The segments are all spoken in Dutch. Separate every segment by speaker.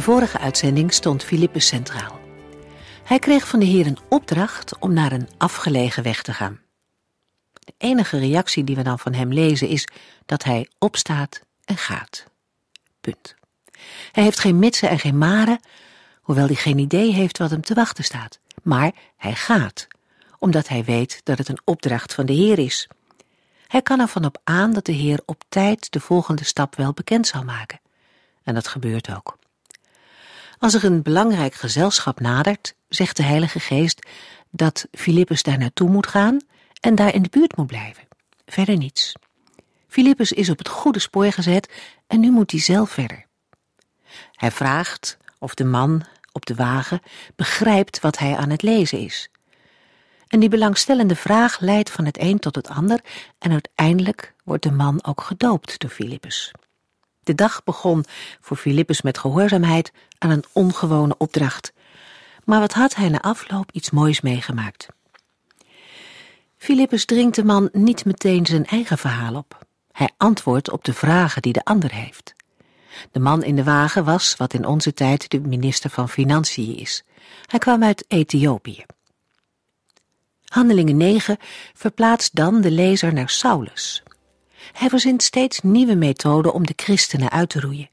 Speaker 1: De vorige uitzending stond Filippus centraal. Hij kreeg van de Heer een opdracht om naar een afgelegen weg te gaan. De enige reactie die we dan van hem lezen is dat hij opstaat en gaat. Punt. Hij heeft geen mitsen en geen maren, hoewel hij geen idee heeft wat hem te wachten staat. Maar hij gaat, omdat hij weet dat het een opdracht van de Heer is. Hij kan ervan op aan dat de Heer op tijd de volgende stap wel bekend zal maken. En dat gebeurt ook. Als er een belangrijk gezelschap nadert, zegt de Heilige Geest dat Filippus daar naartoe moet gaan en daar in de buurt moet blijven. Verder niets. Filippus is op het goede spoor gezet en nu moet hij zelf verder. Hij vraagt of de man op de wagen begrijpt wat hij aan het lezen is. En die belangstellende vraag leidt van het een tot het ander en uiteindelijk wordt de man ook gedoopt door Filippus. De dag begon voor Filippus met gehoorzaamheid aan een ongewone opdracht. Maar wat had hij na afloop iets moois meegemaakt? Filippus dringt de man niet meteen zijn eigen verhaal op. Hij antwoordt op de vragen die de ander heeft. De man in de wagen was wat in onze tijd de minister van Financiën is. Hij kwam uit Ethiopië. Handelingen 9 verplaatst dan de lezer naar Saulus, hij verzint steeds nieuwe methoden om de christenen uit te roeien.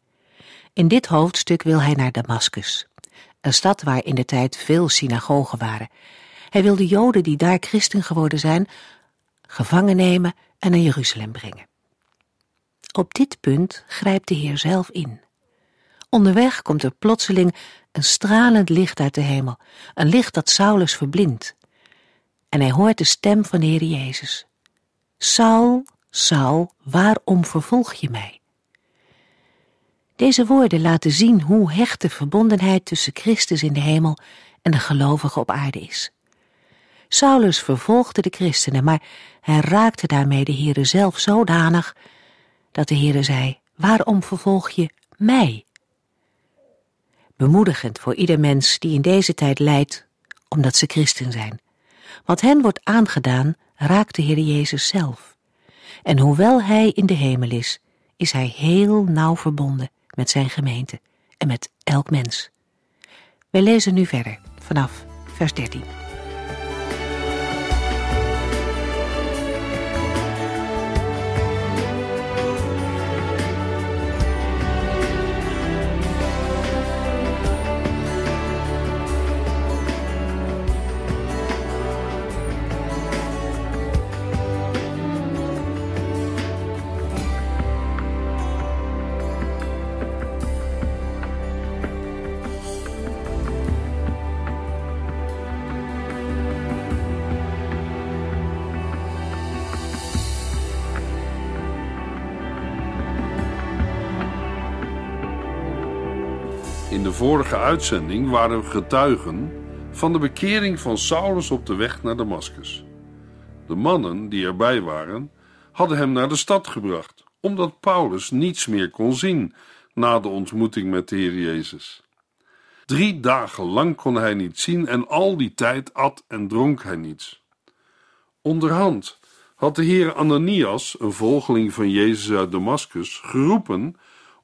Speaker 1: In dit hoofdstuk wil hij naar Damaskus, een stad waar in de tijd veel synagogen waren. Hij wil de Joden die daar christen geworden zijn, gevangen nemen en naar Jeruzalem brengen. Op dit punt grijpt de Heer zelf in. Onderweg komt er plotseling een stralend licht uit de hemel, een licht dat Saulus verblindt. En hij hoort de stem van de Heer Jezus. Saul, Saul, waarom vervolg je mij? Deze woorden laten zien hoe hecht de verbondenheid tussen Christus in de hemel en de gelovigen op aarde is. Saulus vervolgde de christenen, maar hij raakte daarmee de Heere zelf zodanig dat de Heere zei: Waarom vervolg je mij? Bemoedigend voor ieder mens die in deze tijd lijdt, omdat ze christen zijn. Wat hen wordt aangedaan, raakt de Heer Jezus zelf. En hoewel Hij in de hemel is, is Hij heel nauw verbonden met Zijn gemeente en met elk mens. Wij lezen nu verder vanaf vers 13.
Speaker 2: vorige uitzending waren we getuigen van de bekering van Saulus op de weg naar Damascus. De mannen die erbij waren, hadden hem naar de stad gebracht, omdat Paulus niets meer kon zien na de ontmoeting met de Heer Jezus. Drie dagen lang kon hij niet zien en al die tijd at en dronk hij niets. Onderhand had de Heer Ananias, een volgeling van Jezus uit Damascus, geroepen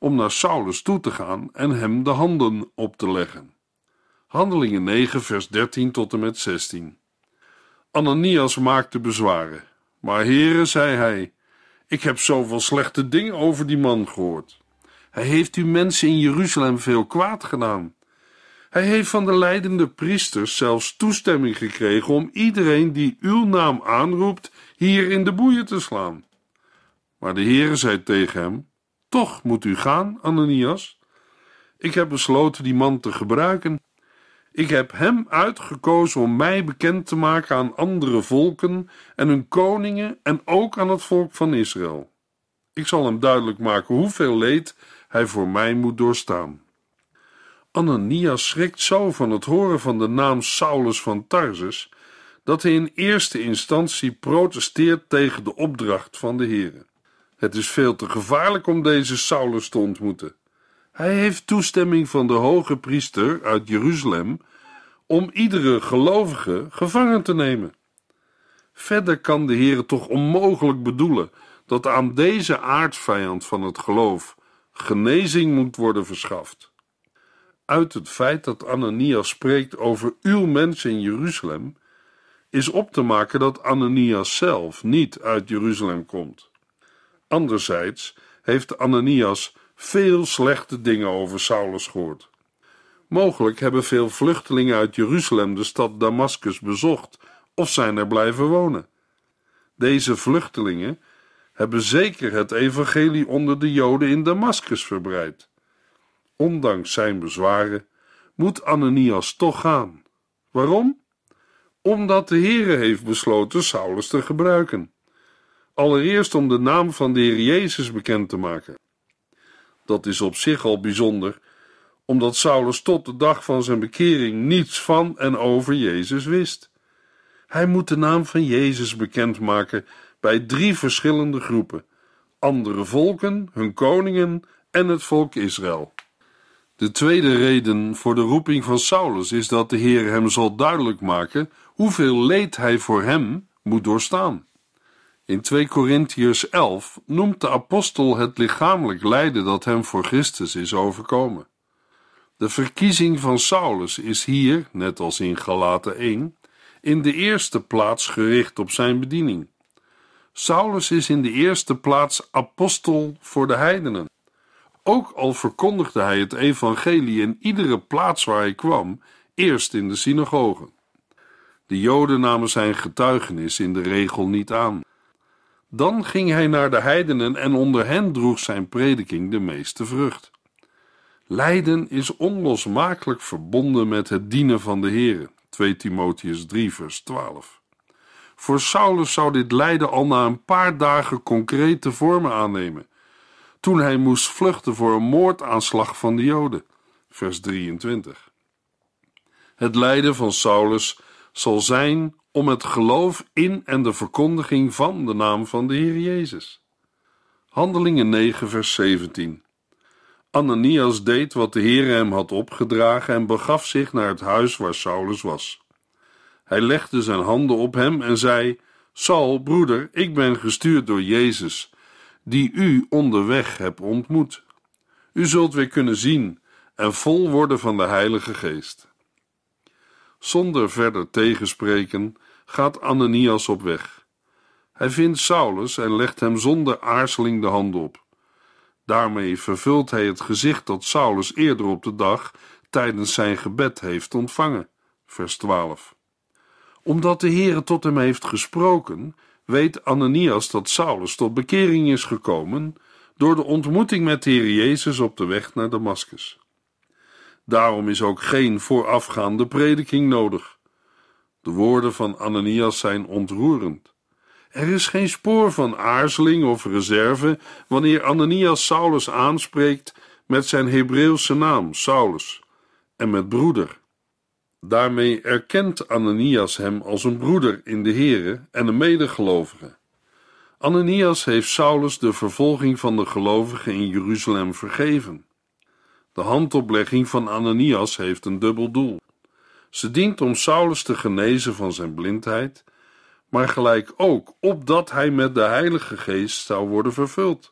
Speaker 2: om naar Saulus toe te gaan en hem de handen op te leggen. Handelingen 9, vers 13 tot en met 16. Ananias maakte bezwaren. Maar heren, zei hij, ik heb zoveel slechte dingen over die man gehoord. Hij heeft u mensen in Jeruzalem veel kwaad gedaan. Hij heeft van de leidende priesters zelfs toestemming gekregen om iedereen die uw naam aanroept hier in de boeien te slaan. Maar de Heere zei tegen hem: toch moet u gaan, Ananias. Ik heb besloten die man te gebruiken. Ik heb hem uitgekozen om mij bekend te maken aan andere volken en hun koningen en ook aan het volk van Israël. Ik zal hem duidelijk maken hoeveel leed hij voor mij moet doorstaan. Ananias schrikt zo van het horen van de naam Saulus van Tarsus dat hij in eerste instantie protesteert tegen de opdracht van de Heren. Het is veel te gevaarlijk om deze Saulus te ontmoeten. Hij heeft toestemming van de hoge priester uit Jeruzalem om iedere gelovige gevangen te nemen. Verder kan de Heer toch onmogelijk bedoelen dat aan deze aardvijand van het geloof genezing moet worden verschaft. Uit het feit dat Ananias spreekt over uw mensen in Jeruzalem, is op te maken dat Ananias zelf niet uit Jeruzalem komt. Anderzijds heeft Ananias veel slechte dingen over Saulus gehoord. Mogelijk hebben veel vluchtelingen uit Jeruzalem de stad Damascus bezocht of zijn er blijven wonen. Deze vluchtelingen hebben zeker het evangelie onder de Joden in Damascus verbreid. Ondanks zijn bezwaren moet Ananias toch gaan. Waarom? Omdat de Heere heeft besloten Saulus te gebruiken. Allereerst om de naam van de Heer Jezus bekend te maken. Dat is op zich al bijzonder, omdat Saulus tot de dag van zijn bekering niets van en over Jezus wist. Hij moet de naam van Jezus bekendmaken bij drie verschillende groepen: andere volken, hun koningen en het volk Israël. De tweede reden voor de roeping van Saulus is dat de Heer hem zal duidelijk maken hoeveel leed hij voor hem moet doorstaan. In 2 Korintiërs 11 noemt de apostel het lichamelijk lijden dat hem voor Christus is overkomen. De verkiezing van Saulus is hier, net als in Galaten 1, in de eerste plaats gericht op zijn bediening. Saulus is in de eerste plaats apostel voor de heidenen. Ook al verkondigde hij het evangelie in iedere plaats waar hij kwam, eerst in de synagogen. De Joden namen zijn getuigenis in de regel niet aan dan ging hij naar de heidenen en onder hen droeg zijn prediking de meeste vrucht. Lijden is onlosmakelijk verbonden met het dienen van de Here. 2 Timotheus 3 vers 12. Voor Saulus zou dit lijden al na een paar dagen concrete vormen aannemen, toen hij moest vluchten voor een moordaanslag van de Joden. Vers 23. Het lijden van Saulus zal zijn om het geloof in en de verkondiging van de naam van de Heer Jezus. Handelingen 9, vers 17. Ananias deed wat de Heer hem had opgedragen en begaf zich naar het huis waar Saulus was. Hij legde zijn handen op hem en zei: Saul, broeder, ik ben gestuurd door Jezus, die u onderweg hebt ontmoet. U zult weer kunnen zien en vol worden van de Heilige Geest. Zonder verder tegenspreken gaat Ananias op weg. Hij vindt Saulus en legt hem zonder aarzeling de hand op. Daarmee vervult hij het gezicht dat Saulus eerder op de dag tijdens zijn gebed heeft ontvangen. Vers 12. Omdat de Heere tot hem heeft gesproken, weet Ananias dat Saulus tot bekering is gekomen door de ontmoeting met de Heer Jezus op de weg naar Damascus. Daarom is ook geen voorafgaande prediking nodig. De woorden van Ananias zijn ontroerend. Er is geen spoor van aarzeling of reserve wanneer Ananias Saulus aanspreekt met zijn Hebreeuwse naam, Saulus, en met broeder. Daarmee erkent Ananias hem als een broeder in de Here en een medegelovige. Ananias heeft Saulus de vervolging van de gelovigen in Jeruzalem vergeven. De handoplegging van Ananias heeft een dubbel doel. Ze dient om Saulus te genezen van zijn blindheid, maar gelijk ook opdat hij met de Heilige Geest zou worden vervuld.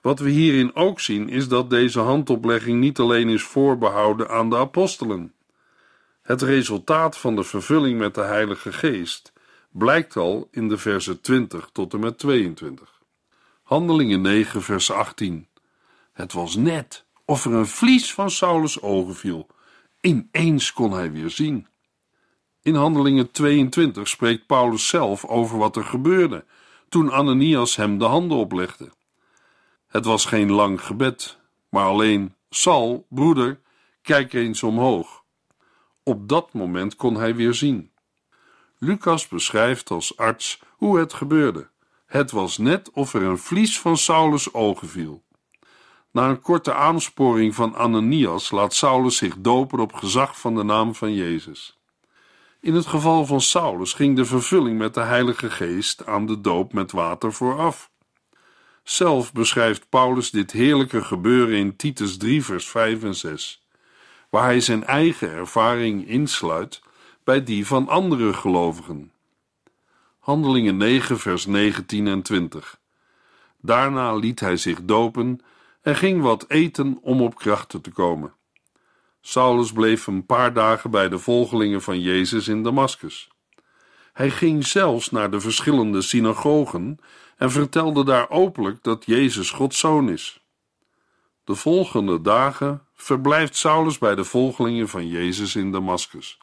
Speaker 2: Wat we hierin ook zien is dat deze handoplegging niet alleen is voorbehouden aan de apostelen. Het resultaat van de vervulling met de Heilige Geest blijkt al in de versen 20 tot en met 22. Handelingen 9, vers 18. Het was net of er een vlies van Saulus ogen viel Ineens kon hij weer zien. In Handelingen 22 spreekt Paulus zelf over wat er gebeurde toen Ananias hem de handen oplegde. Het was geen lang gebed, maar alleen: Sal, broeder, kijk eens omhoog. Op dat moment kon hij weer zien. Lucas beschrijft als arts hoe het gebeurde. Het was net of er een vlies van Saulus ogen viel. Na een korte aansporing van Ananias laat Saulus zich dopen op gezag van de naam van Jezus. In het geval van Saulus ging de vervulling met de Heilige Geest aan de doop met water vooraf. Zelf beschrijft Paulus dit heerlijke gebeuren in Titus 3, vers 5 en 6, waar hij zijn eigen ervaring insluit bij die van andere gelovigen. Handelingen 9, vers 19 en 20. Daarna liet hij zich dopen en ging wat eten om op krachten te komen. Saulus bleef een paar dagen bij de volgelingen van Jezus in Damaskus. Hij ging zelfs naar de verschillende synagogen en vertelde daar openlijk dat Jezus Gods zoon is. De volgende dagen verblijft Saulus bij de volgelingen van Jezus in Damaskus,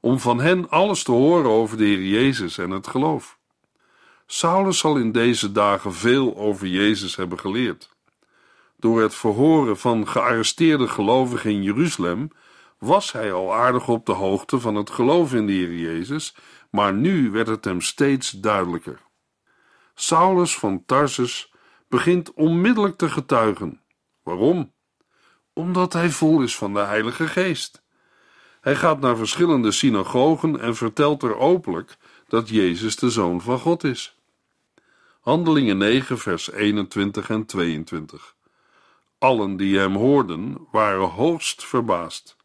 Speaker 2: om van hen alles te horen over de Heer Jezus en het geloof. Saulus zal in deze dagen veel over Jezus hebben geleerd. Door het verhoren van gearresteerde gelovigen in Jeruzalem was hij al aardig op de hoogte van het geloof in de Heer Jezus, maar nu werd het hem steeds duidelijker. Saulus van Tarsus begint onmiddellijk te getuigen. Waarom? Omdat hij vol is van de Heilige Geest. Hij gaat naar verschillende synagogen en vertelt er openlijk dat Jezus de Zoon van God is. Handelingen 9, vers 21 en 22. Allen die hem hoorden waren hoogst verbaasd.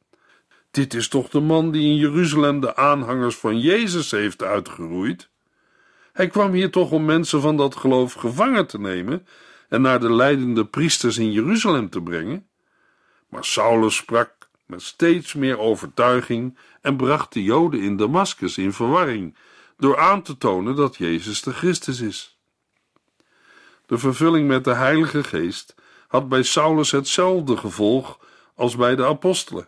Speaker 2: Dit is toch de man die in Jeruzalem de aanhangers van Jezus heeft uitgeroeid? Hij kwam hier toch om mensen van dat geloof gevangen te nemen en naar de leidende priesters in Jeruzalem te brengen? Maar Saulus sprak met steeds meer overtuiging en bracht de Joden in Damaskus in verwarring door aan te tonen dat Jezus de Christus is. De vervulling met de Heilige Geest had bij Saulus hetzelfde gevolg als bij de apostelen.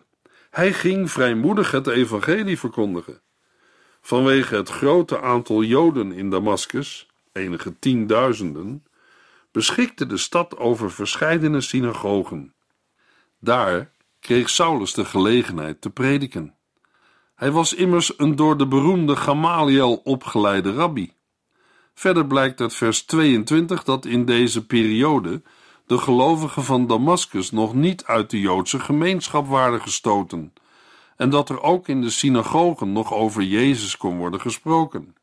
Speaker 2: Hij ging vrijmoedig het evangelie verkondigen. Vanwege het grote aantal Joden in Damaskus, enige tienduizenden, beschikte de stad over verscheidene synagogen. Daar kreeg Saulus de gelegenheid te prediken. Hij was immers een door de beroemde Gamaliel opgeleide rabbi. Verder blijkt uit vers 22 dat in deze periode de gelovigen van Damascus nog niet uit de Joodse gemeenschap waren gestoten en dat er ook in de synagogen nog over Jezus kon worden gesproken.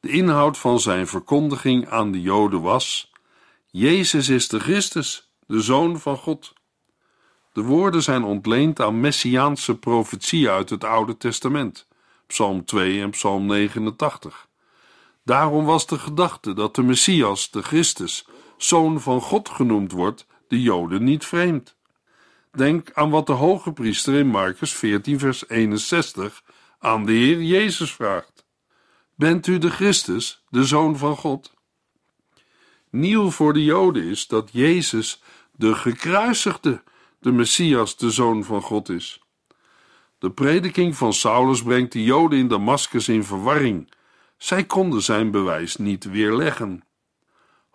Speaker 2: De inhoud van zijn verkondiging aan de Joden was: Jezus is de Christus, de Zoon van God. De woorden zijn ontleend aan messiaanse profetie uit het Oude Testament, Psalm 2 en Psalm 89. Daarom was de gedachte dat de Messias, de Christus, zoon van God genoemd wordt, de Joden niet vreemd. Denk aan wat de hoge priester in Marcus 14, vers 61 aan de Heer Jezus vraagt: Bent u de Christus, de zoon van God? Nieuw voor de Joden is dat Jezus, de gekruisigde, de Messias, de zoon van God is. De prediking van Saulus brengt de Joden in Damascus in verwarring. Zij konden zijn bewijs niet weerleggen.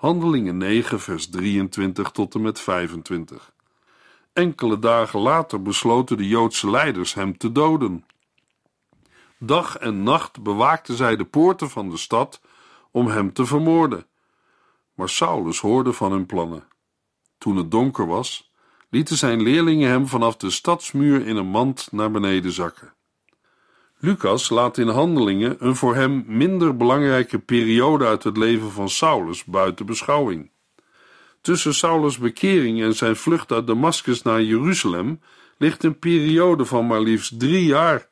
Speaker 2: Handelingen 9, vers 23 tot en met 25. Enkele dagen later besloten de Joodse leiders hem te doden. Dag en nacht bewaakten zij de poorten van de stad om hem te vermoorden. Maar Saulus hoorde van hun plannen. Toen het donker was, lieten zijn leerlingen hem vanaf de stadsmuur in een mand naar beneden zakken. Lucas laat in handelingen een voor hem minder belangrijke periode uit het leven van Saulus buiten beschouwing. Tussen Saulus' bekering en zijn vlucht uit Damascus naar Jeruzalem ligt een periode van maar liefst drie jaar.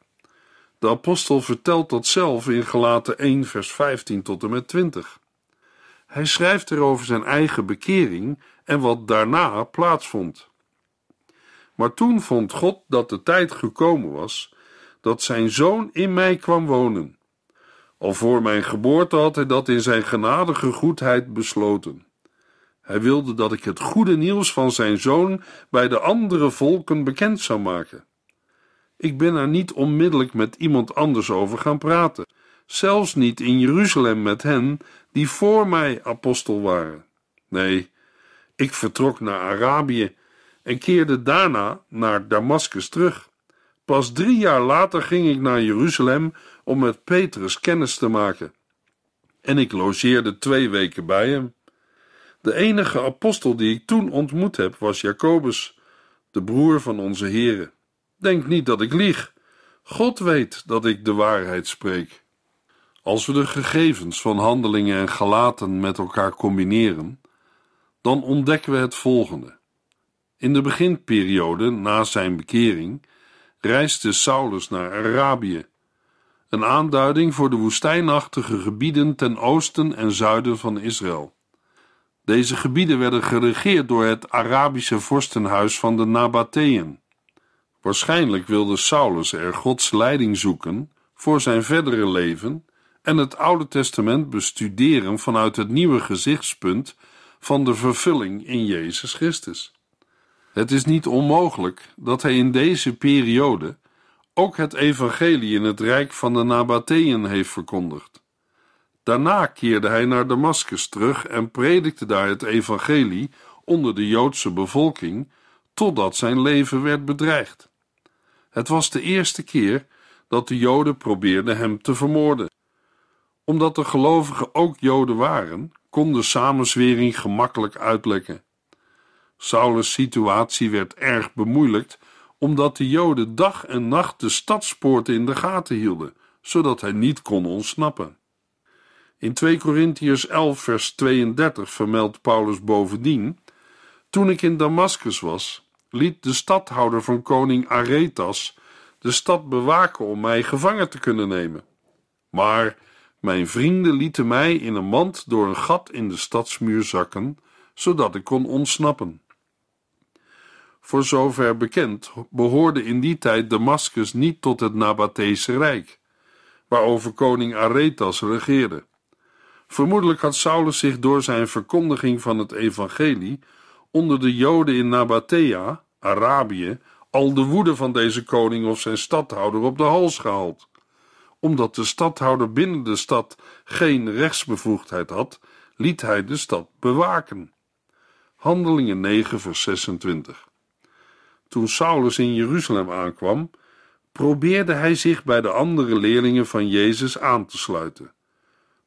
Speaker 2: De apostel vertelt dat zelf in Gelaten 1, vers 15 tot en met 20. Hij schrijft er over zijn eigen bekering en wat daarna plaatsvond. Maar toen vond God dat de tijd gekomen was dat zijn zoon in mij kwam wonen. Al voor mijn geboorte had hij dat in zijn genadige goedheid besloten. Hij wilde dat ik het goede nieuws van zijn zoon bij de andere volken bekend zou maken. Ik ben er niet onmiddellijk met iemand anders over gaan praten, zelfs niet in Jeruzalem met hen die voor mij apostel waren. Nee, ik vertrok naar Arabië en keerde daarna naar Damascus terug. Pas drie jaar later ging ik naar Jeruzalem om met Petrus kennis te maken. En ik logeerde twee weken bij hem. De enige apostel die ik toen ontmoet heb was Jacobus, de broer van onze Here. Denk niet dat ik lieg. God weet dat ik de waarheid spreek. Als we de gegevens van handelingen en gelaten met elkaar combineren, dan ontdekken we het volgende. In de beginperiode na zijn bekering reisde Saulus naar Arabië, een aanduiding voor de woestijnachtige gebieden ten oosten en zuiden van Israël. Deze gebieden werden geregeerd door het Arabische vorstenhuis van de Nabateeën. Waarschijnlijk wilde Saulus er Gods leiding zoeken voor zijn verdere leven en het Oude Testament bestuderen vanuit het nieuwe gezichtspunt van de vervulling in Jezus Christus. Het is niet onmogelijk dat hij in deze periode ook het evangelie in het rijk van de Nabateeën heeft verkondigd. Daarna keerde hij naar Damascus terug en predikte daar het evangelie onder de Joodse bevolking totdat zijn leven werd bedreigd. Het was de eerste keer dat de Joden probeerden hem te vermoorden. Omdat de gelovigen ook Joden waren, kon de samenzwering gemakkelijk uitlekken. Saulus' situatie werd erg bemoeilijkt, omdat de Joden dag en nacht de stadspoorten in de gaten hielden, zodat hij niet kon ontsnappen. In 2 Korintiërs 11, vers 32 vermeldt Paulus bovendien: Toen ik in Damaskus was, liet de stadhouder van koning Aretas de stad bewaken om mij gevangen te kunnen nemen. Maar mijn vrienden lieten mij in een mand door een gat in de stadsmuur zakken, zodat ik kon ontsnappen voor zover bekend, behoorde in die tijd Damascus niet tot het Nabateese Rijk, waarover koning Aretas regeerde. Vermoedelijk had Saulus zich door zijn verkondiging van het evangelie onder de Joden in Nabatea, Arabië, al de woede van deze koning of zijn stadhouder op de hals gehaald. Omdat de stadhouder binnen de stad geen rechtsbevoegdheid had, liet hij de stad bewaken. Handelingen 9, vers 26 toen Saulus in Jeruzalem aankwam, probeerde hij zich bij de andere leerlingen van Jezus aan te sluiten.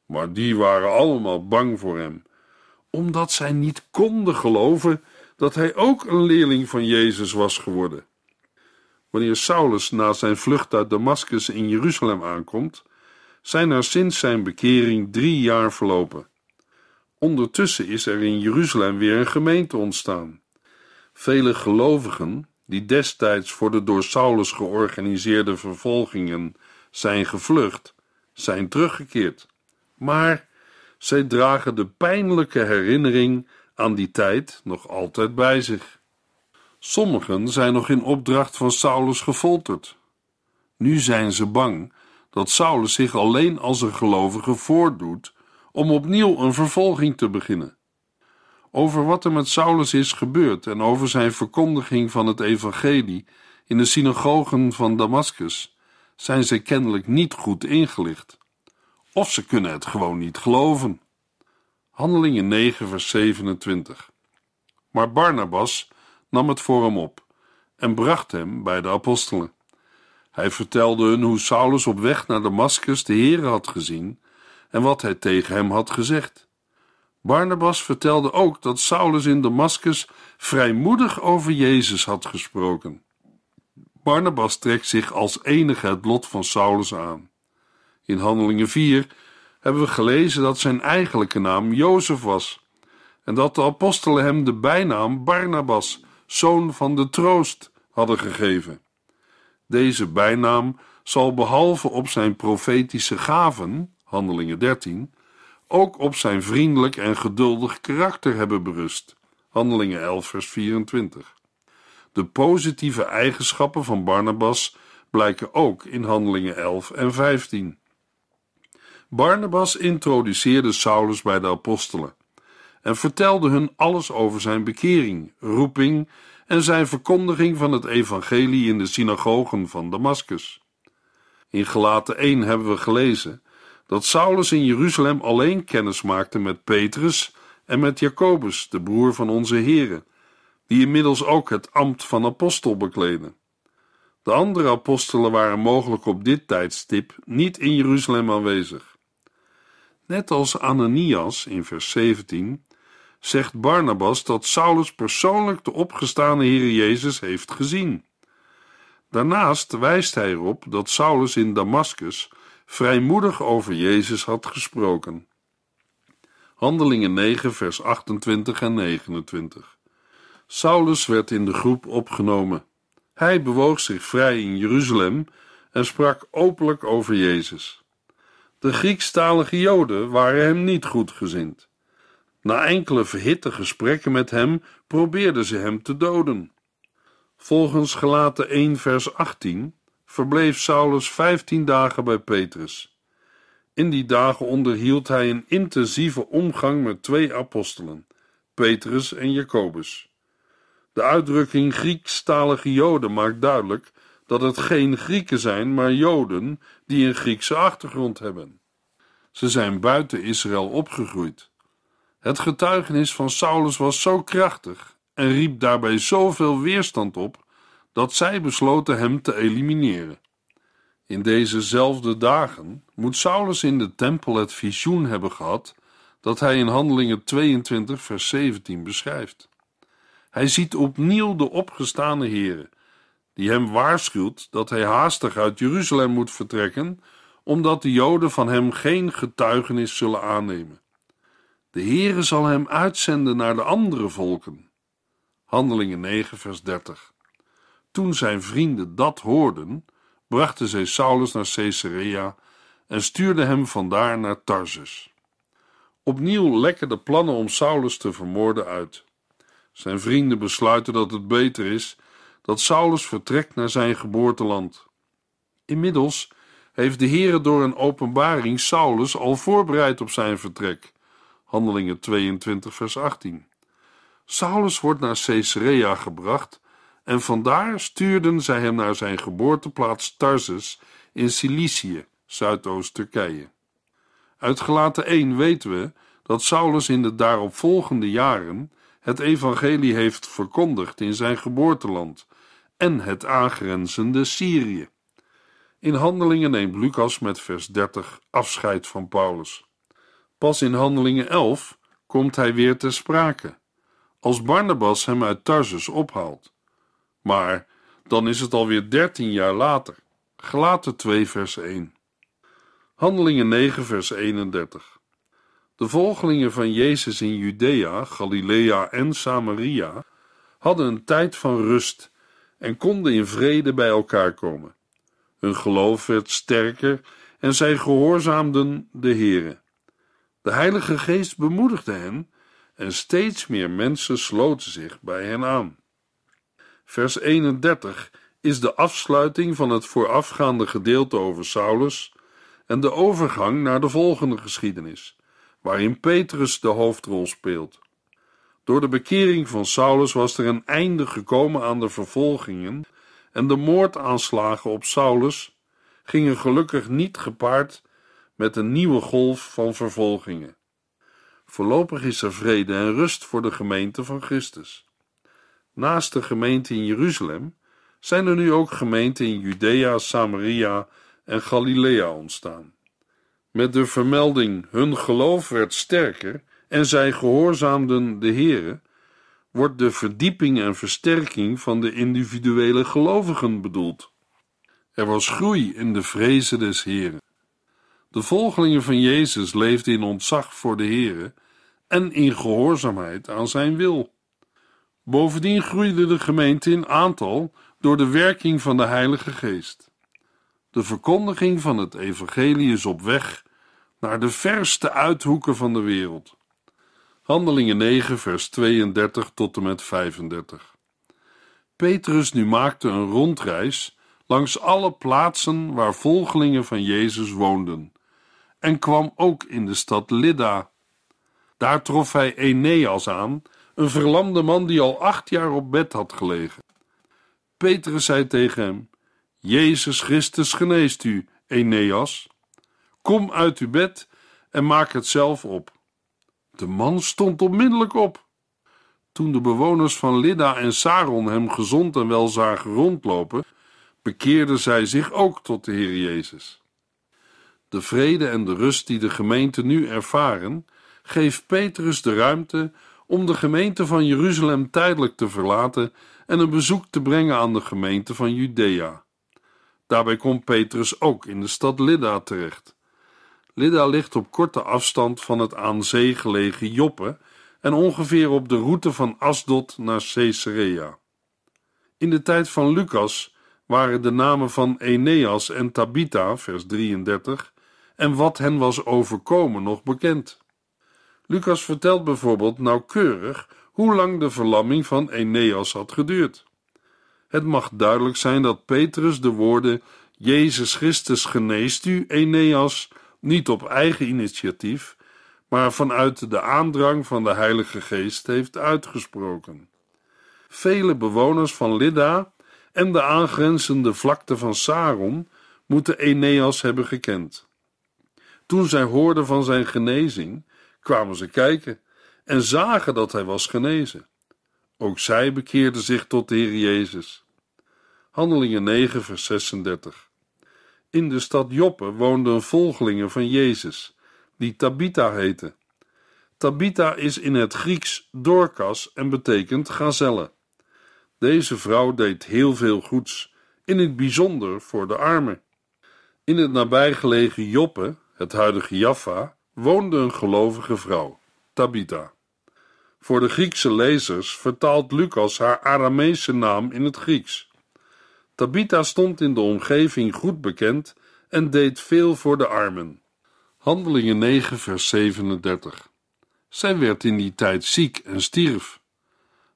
Speaker 2: Maar die waren allemaal bang voor hem, omdat zij niet konden geloven dat hij ook een leerling van Jezus was geworden. Wanneer Saulus na zijn vlucht uit Damascus in Jeruzalem aankomt, zijn er sinds zijn bekering drie jaar verlopen. Ondertussen is er in Jeruzalem weer een gemeente ontstaan. Vele gelovigen die destijds voor de door Saulus georganiseerde vervolgingen zijn gevlucht, zijn teruggekeerd. Maar zij dragen de pijnlijke herinnering aan die tijd nog altijd bij zich. Sommigen zijn nog in opdracht van Saulus gefolterd. Nu zijn ze bang dat Saulus zich alleen als een gelovige voordoet om opnieuw een vervolging te beginnen over wat er met Saulus is gebeurd en over zijn verkondiging van het evangelie in de synagogen van Damascus zijn ze kennelijk niet goed ingelicht. Of ze kunnen het gewoon niet geloven. Handelingen 9, vers 27. Maar Barnabas nam het voor hem op en bracht hem bij de apostelen. Hij vertelde hun hoe Saulus op weg naar Damascus de Heere had gezien en wat hij tegen hem had gezegd. Barnabas vertelde ook dat Saulus in Damascus vrijmoedig over Jezus had gesproken. Barnabas trekt zich als enige het lot van Saulus aan. In Handelingen 4 hebben we gelezen dat zijn eigenlijke naam Jozef was en dat de apostelen hem de bijnaam Barnabas, zoon van de troost, hadden gegeven. Deze bijnaam zal behalve op zijn profetische gaven, Handelingen 13, ook op zijn vriendelijk en geduldig karakter hebben berust. Handelingen 11, vers 24. De positieve eigenschappen van Barnabas blijken ook in Handelingen 11 en 15. Barnabas introduceerde Saulus bij de apostelen en vertelde hun alles over zijn bekering, roeping en zijn verkondiging van het evangelie in de synagogen van Damascus. In Gelaten 1 hebben we gelezen dat Saulus in Jeruzalem alleen kennis maakte met Petrus en met Jacobus, de broer van onze Here, die inmiddels ook het ambt van apostel bekleden. De andere apostelen waren mogelijk op dit tijdstip niet in Jeruzalem aanwezig. Net als Ananias in vers 17 zegt Barnabas dat Saulus persoonlijk de opgestane Heer Jezus heeft gezien. Daarnaast wijst hij erop dat Saulus in Damaskus vrijmoedig over Jezus had gesproken. Handelingen 9, vers 28 en 29. Saulus werd in de groep opgenomen. Hij bewoog zich vrij in Jeruzalem en sprak openlijk over Jezus. De Griekstalige Joden waren hem niet goedgezind. Na enkele verhitte gesprekken met hem probeerden ze hem te doden. Volgens gelaten 1 vers 18 verbleef Saulus vijftien dagen bij Petrus. In die dagen onderhield hij een intensieve omgang met twee apostelen, Petrus en Jacobus. De uitdrukking Griekstalige Joden maakt duidelijk dat het geen Grieken zijn, maar Joden die een Griekse achtergrond hebben. Ze zijn buiten Israël opgegroeid. Het getuigenis van Saulus was zo krachtig en riep daarbij zoveel weerstand op dat zij besloten hem te elimineren. In dezezelfde dagen moet Saulus in de tempel het visioen hebben gehad dat hij in Handelingen 22, vers 17 beschrijft. Hij ziet opnieuw de opgestane heren, die hem waarschuwt dat hij haastig uit Jeruzalem moet vertrekken, omdat de Joden van hem geen getuigenis zullen aannemen. De Heere zal hem uitzenden naar de andere volken. Handelingen 9, vers 30. Toen zijn vrienden dat hoorden, brachten zij Saulus naar Caesarea en stuurden hem vandaar naar Tarsus. Opnieuw lekken de plannen om Saulus te vermoorden uit. Zijn vrienden besluiten dat het beter is dat Saulus vertrekt naar zijn geboorteland. Inmiddels heeft de Heere door een openbaring Saulus al voorbereid op zijn vertrek. Handelingen 22, vers 18. Saulus wordt naar Caesarea gebracht en vandaar stuurden zij hem naar zijn geboorteplaats Tarsus in Cilicië, Zuidoost-Turkije. Uit gelaten 1 weten we dat Saulus in de daaropvolgende jaren het evangelie heeft verkondigd in zijn geboorteland en het aangrenzende Syrië. In Handelingen neemt Lucas met vers 30 afscheid van Paulus. Pas in Handelingen 11 komt hij weer ter sprake, als Barnabas hem uit Tarsus ophaalt. Maar dan is het alweer dertien jaar later. Gelaten 2, vers 1. Handelingen 9, vers 31. De volgelingen van Jezus in Judea, Galilea en Samaria hadden een tijd van rust en konden in vrede bij elkaar komen. Hun geloof werd sterker en zij gehoorzaamden de Here. De Heilige Geest bemoedigde hen en steeds meer mensen sloten zich bij hen aan vers 31 is de afsluiting van het voorafgaande gedeelte over Saulus en de overgang naar de volgende geschiedenis, waarin Petrus de hoofdrol speelt. Door de bekering van Saulus was er een einde gekomen aan de vervolgingen en de moordaanslagen op Saulus gingen gelukkig niet gepaard met een nieuwe golf van vervolgingen. Voorlopig is er vrede en rust voor de gemeente van Christus. Naast de gemeente in Jeruzalem zijn er nu ook gemeenten in Judea, Samaria en Galilea ontstaan. Met de vermelding hun geloof werd sterker en zij gehoorzaamden de Here, wordt de verdieping en versterking van de individuele gelovigen bedoeld. Er was groei in de vrezen des Heeren. De volgelingen van Jezus leefden in ontzag voor de Here en in gehoorzaamheid aan zijn wil. Bovendien groeide de gemeente in aantal door de werking van de Heilige Geest. De verkondiging van het Evangelie is op weg naar de verste uithoeken van de wereld. Handelingen 9, vers 32 tot en met 35. Petrus nu maakte een rondreis langs alle plaatsen waar volgelingen van Jezus woonden, en kwam ook in de stad Lydda. Daar trof hij Eneas aan een verlamde man die al acht jaar op bed had gelegen. Petrus zei tegen hem: Jezus Christus geneest u, Eneas. Kom uit uw bed en maak het zelf op. De man stond onmiddellijk op. Toen de bewoners van Lydda en Saron hem gezond en wel zagen rondlopen, bekeerden zij zich ook tot de Heer Jezus. De vrede en de rust die de gemeente nu ervaren, geeft Petrus de ruimte om de gemeente van Jeruzalem tijdelijk te verlaten en een bezoek te brengen aan de gemeente van Judea. Daarbij komt Petrus ook in de stad Lida terecht. Lida ligt op korte afstand van het aan zee gelegen Joppe en ongeveer op de route van Asdod naar Caesarea. In de tijd van Lucas waren de namen van Eneas en Tabitha, vers 33, en wat hen was overkomen nog bekend. Lucas vertelt bijvoorbeeld nauwkeurig hoe lang de verlamming van Eneas had geduurd. Het mag duidelijk zijn dat Petrus de woorden Jezus Christus geneest u, Eneas, niet op eigen initiatief, maar vanuit de aandrang van de Heilige Geest heeft uitgesproken. Vele bewoners van Lydda en de aangrenzende vlakte van Saron moeten Eneas hebben gekend. Toen zij hoorden van zijn genezing, kwamen ze kijken en zagen dat hij was genezen. Ook zij bekeerden zich tot de Heer Jezus. Handelingen 9, vers 36. In de stad Joppe woonden volgelingen van Jezus, die Tabitha heette. Tabitha is in het Grieks doorkas en betekent gazelle. Deze vrouw deed heel veel goeds, in het bijzonder voor de armen. In het nabijgelegen Joppe, het huidige Jaffa, woonde een gelovige vrouw, Tabitha. Voor de Griekse lezers vertaalt Lucas haar Aramese naam in het Grieks. Tabitha stond in de omgeving goed bekend en deed veel voor de armen. Handelingen 9, vers 37. Zij werd in die tijd ziek en stierf.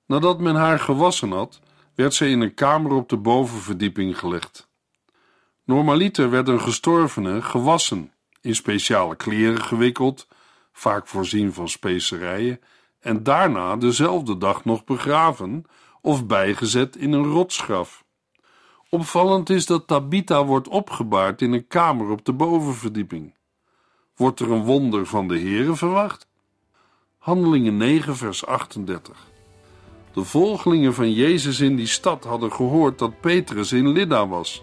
Speaker 2: Nadat men haar gewassen had, werd zij in een kamer op de bovenverdieping gelegd. Normaliter werd een gestorvene gewassen in speciale kleren gewikkeld, vaak voorzien van specerijen, en daarna dezelfde dag nog begraven of bijgezet in een rotsgraf. Opvallend is dat Tabitha wordt opgebaard in een kamer op de bovenverdieping. Wordt er een wonder van de Heeren verwacht? Handelingen 9, vers 38. De volgelingen van Jezus in die stad hadden gehoord dat Petrus in Lydda was,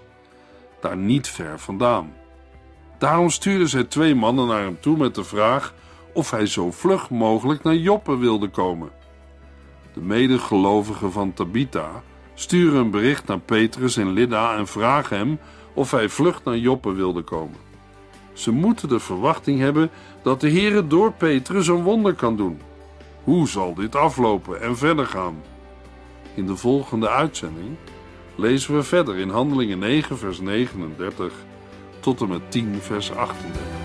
Speaker 2: daar niet ver vandaan. Daarom stuurden zij twee mannen naar hem toe met de vraag of hij zo vlug mogelijk naar Joppe wilde komen. De medegelovigen van Tabitha sturen een bericht naar Petrus en Lydda en vragen hem of hij vlug naar Joppe wilde komen. Ze moeten de verwachting hebben dat de Heere door Petrus een wonder kan doen. Hoe zal dit aflopen en verder gaan? In de volgende uitzending lezen we verder in Handelingen 9, vers 39 tot en met 10, vers 38.